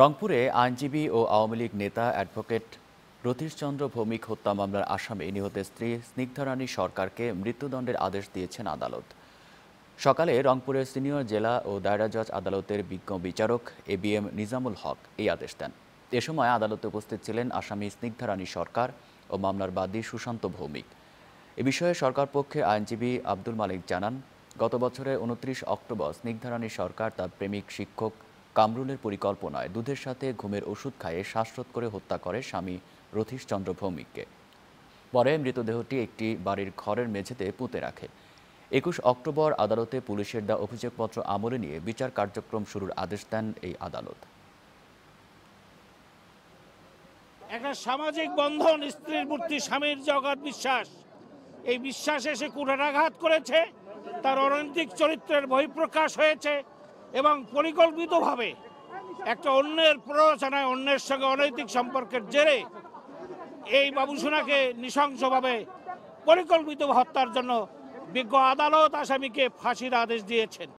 রংপুরে আইনজীবী ও আওয়ামী লীগ নেতা অ্যাডভোকেট রতীশচন্দ্র ভৌমিক হত্যা মামলার আসামে নিহতের স্ত্রী স্নিগ্ধারানী সরকারকে মৃত্যুদণ্ডের আদেশ দিয়েছেন আদালত সকালে রংপুরের সিনিয়র জেলা ও দায়রা জজ আদালতের বিজ্ঞ বিচারক A B M Nizamul Haque এই আদেশ দেন এ সময় আদালতে উপস্থিত ছিলেন আসামি স্নিগ্ধারানী সরকার ও মামলার বাদী সুশান্ত ভৌমিক এ বিষয়ে সরকার পক্ষে আইনজীবী আব্দুল মালিক জানান গত বছরের উনত্রিশ অক্টোবর স্নিগ্ধারানী সরকার তার প্রেমিক শিক্ষক কামরুলের পরিকল্পনায় দুধের সাথে ঘুমের ওষুধ খাইয়ে শ্বাসরোধ করে হত্যা করে স্বামী রথীশচন্দ্র ভৌমিককে পরে মৃতদেহটি একটি বাড়ির ঘরের মেঝেতে পুঁতে রাখে একুশ অক্টোবর আদালতে পুলিশের দেওয়া অভিযোগপত্র আমলে নিয়ে বিচার কার্যক্রম শুরুর আদেশ দেন এই আদালত একটা সামাজিক বন্ধন স্ত্রীর মূর্তি স্বামীর জগৎ বিশ্বাস এই বিশ্বাসে সে কুটারাঘাত করেছে তার অনৈতিক চরিত্রের বহিঃপ্রকাশ হয়েছে এবং পরিকল্পিতভাবে একটা অন্যের প্ররোচনায় অন্যের সঙ্গে অনৈতিক সম্পর্কের জেরে এই বাবুসোনাকে নৃশংসভাবে পরিকল্পিত হত্যার জন্য বিজ্ঞ আদালত আসামিকে ফাঁসির আদেশ দিয়েছেন